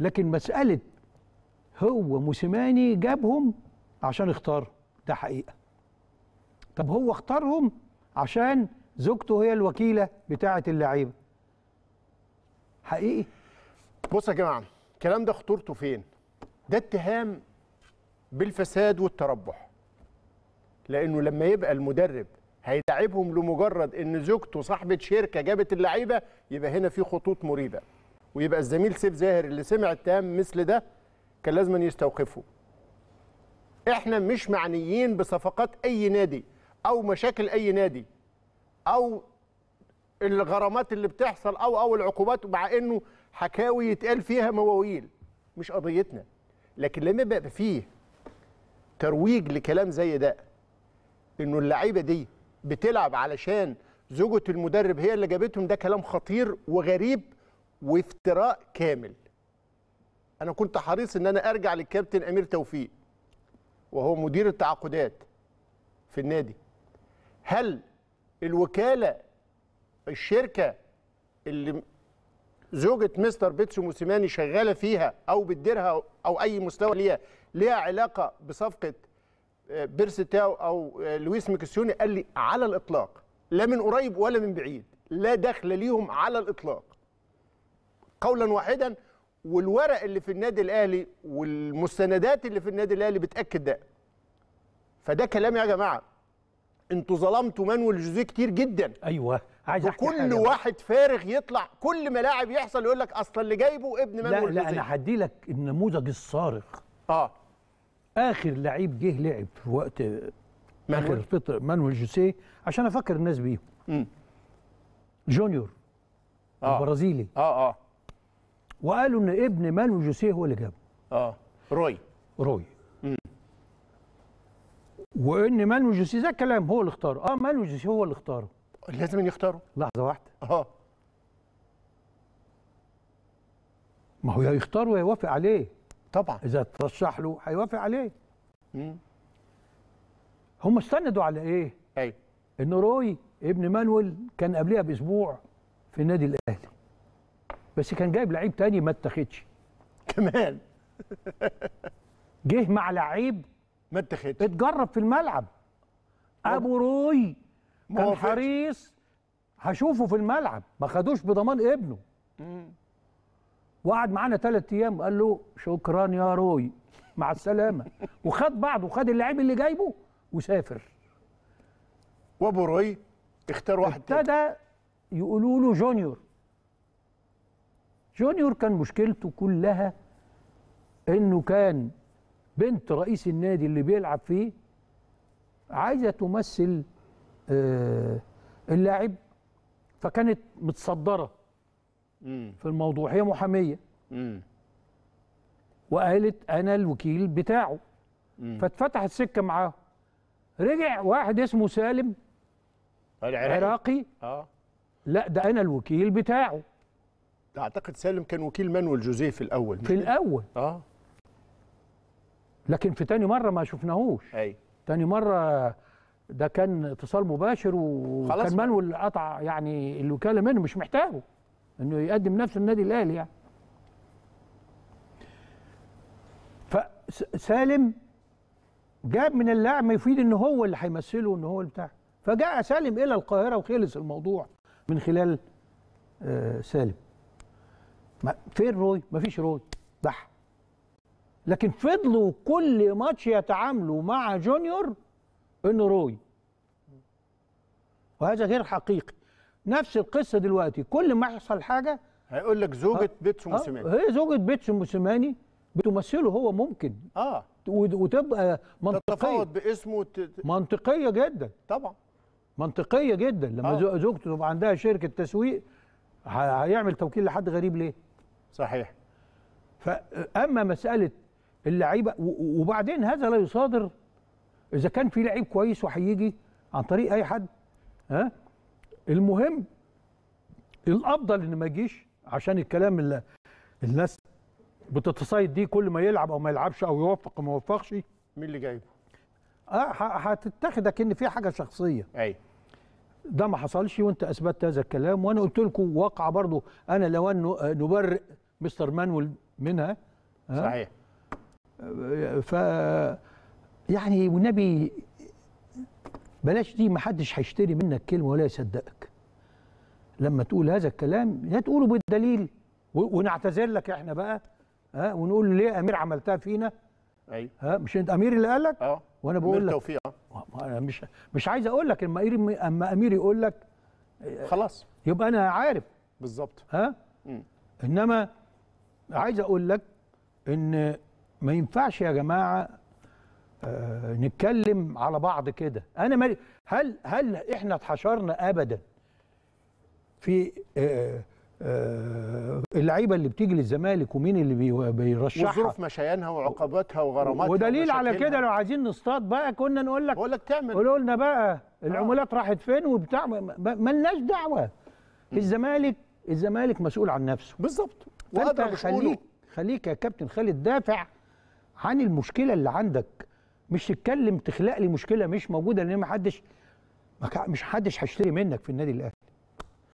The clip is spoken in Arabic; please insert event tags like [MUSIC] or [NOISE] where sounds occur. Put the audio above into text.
لكن مساله هو موسيماني جابهم عشان اختار ده حقيقه طب هو اختارهم عشان زوجته هي الوكيله بتاعه اللعيبه حقيقي بص يا جماعه الكلام ده خطورته فين ده اتهام بالفساد والتربح لانه لما يبقى المدرب هيلاعبهم لمجرد ان زوجته صاحبه شركه جابت اللعيبه يبقى هنا في خطوط مريبه ويبقى الزميل سيف زاهر اللي سمع التهام مثل ده كان لازم يستوقفه احنا مش معنيين بصفقات اي نادي او مشاكل اي نادي او الغرامات اللي بتحصل او او العقوبات مع انه حكاوي يتقال فيها مواويل مش قضيتنا لكن لما يبقى فيه ترويج لكلام زي ده انه اللعيبه دي بتلعب علشان زوجة المدرب هي اللي جابتهم ده كلام خطير وغريب وافتراء كامل انا كنت حريص ان انا ارجع للكابتن امير توفيق وهو مدير التعاقدات في النادي هل الوكاله الشركه اللي زوجة مستر بيتسو موسيماني شغالة فيها أو بتديرها أو أي مستوى ليها ليها علاقة بصفقة آه، بيرستاو أو آه، لويس ميكسيوني قال لي على الإطلاق لا من قريب ولا من بعيد لا دخل ليهم على الإطلاق قولا واحدا والورق اللي في النادي الاهلي والمستندات اللي في النادي الاهلي بتاكد ده فده كلام يا جماعه انتوا ظلمتوا مانويل جوزيه كتير جدا ايوه عايز احكي كل واحد فارغ يطلع كل ملاعب يحصل يقول لك اصلا اللي جايبه ابن مانويل جوزيه لا لا انا هدي لك النموذج الصارخ اه اخر لعيب جه لعب في وقت مانويل. اخر فتره مانويل جوزيه عشان افكر الناس بيهم جونيور آه. البرازيلي اه اه وقالوا ان ابن مانويل جوسيه هو اللي جابه اه روي روي مم. وان مانويل جوسيه ده كلام هو اللي اختاره اه مانويل جوسيه هو اللي اختاره لازم يختاره لحظه واحده اه ما هو يا يختاره يوافق عليه طبعا اذا ترشح له هيوافق عليه امم هم استندوا على ايه ايوه ان روي ابن مانويل كان قبلها باسبوع في النادي الاهلي بس كان جايب لعيب تاني ما اتخدش كمان جه مع لعيب ما اتخدش اتجرب في الملعب ابو روي كان حريص هشوفه في الملعب ما خدوش بضمان ابنه وقعد معانا ثلاث ايام وقال له شكرا يا روي مع السلامه [LAUGHS] وخد بعضه وخد اللعيب اللي جايبه وسافر وابو روي اختار واحد ابتدى يقولوا له جونيور جونيور كان مشكلته كلها انه كان بنت رئيس النادي اللي بيلعب فيه عايزه تمثل آه، اللاعب فكانت متصدره في الموضوع هي محاميه وقالت انا الوكيل بتاعه فاتفتحت السكه معاه رجع واحد اسمه سالم العراقي اه لا ده انا الوكيل بتاعه اعتقد سالم كان وكيل مانويل جوزيه في الاول في الاول اه لكن في تاني مره ما شفناهوش ايوه تاني مره ده كان اتصال مباشر وكان مانويل قطع يعني الوكاله منه مش محتاجه انه يقدم نفسه النادي الاهلي يعني فسالم جاب من اللاعب ما يفيد ان هو اللي هيمثله ان هو بتاع فجاء سالم الى القاهره وخلص الموضوع من خلال آه، سالم ما فين روي ما فيش روي بح لكن فضلوا كل ماتش يتعاملوا مع جونيور انه روي وهذا غير حقيقي نفس القصه دلوقتي كل ما يحصل حاجه هيقول لك زوجة بيتسو موسيماني آه هي زوجة بيتسو موسيماني بتمثله هو ممكن اه وتبقى منطقية تتفاوض باسمه وت... منطقية جدا طبعا منطقية جدا لما آه. زوجته تبقى عندها شركة تسويق هيعمل توكيل لحد غريب ليه؟ صحيح فاما مساله اللعيبه وبعدين هذا لا يصادر اذا كان في لعيب كويس وهيجي عن طريق اي حد ها المهم الافضل ان ما يجيش عشان الكلام اللي الناس بتتصيد دي كل ما يلعب او ما يلعبش او يوفق او ما يوفقش مين اللي جايبه؟ اه هتتخذك ان في حاجه شخصيه ايوه ده ما حصلش وانت اثبتت هذا الكلام وانا قلت لكم واقعه برضو انا لو ان نبرئ مستر مانويل منها صحيح ف يعني والنبي بلاش دي ما حدش هيشتري منك كلمه ولا يصدقك لما تقول هذا الكلام لا تقوله بالدليل ونعتذر لك احنا بقى ها ونقول ليه امير عملتها فينا ايوه ها مش انت امير اللي قالك اه وانا بقول لك توفيق انا آه. مش مش عايز اقول لك اما امير اما امير يقول لك آه، خلاص يبقى انا عارف بالظبط ها مم. انما عايز اقول لك ان ما ينفعش يا جماعه آه نتكلم على بعض كده انا مالي هل هل احنا اتحشرنا ابدا في آه آه، اللعيبه اللي بتيجي للزمالك ومين اللي بيرشحها وظروف مشيانها وعقوباتها وغراماتها ودليل على كده لو عايزين نصطاد بقى كنا نقول لك بقول لك تعمل قولوا لنا بقى آه. العمولات آه. راحت فين وبتاع ملناش دعوه الزمالك الزمالك مسؤول عن نفسه بالظبط فانت خليك خليك يا كابتن خالد دافع عن المشكله اللي عندك مش تتكلم تخلق لي مشكله مش موجوده لان ما حدش مش حدش هيشتري منك في النادي الاهلي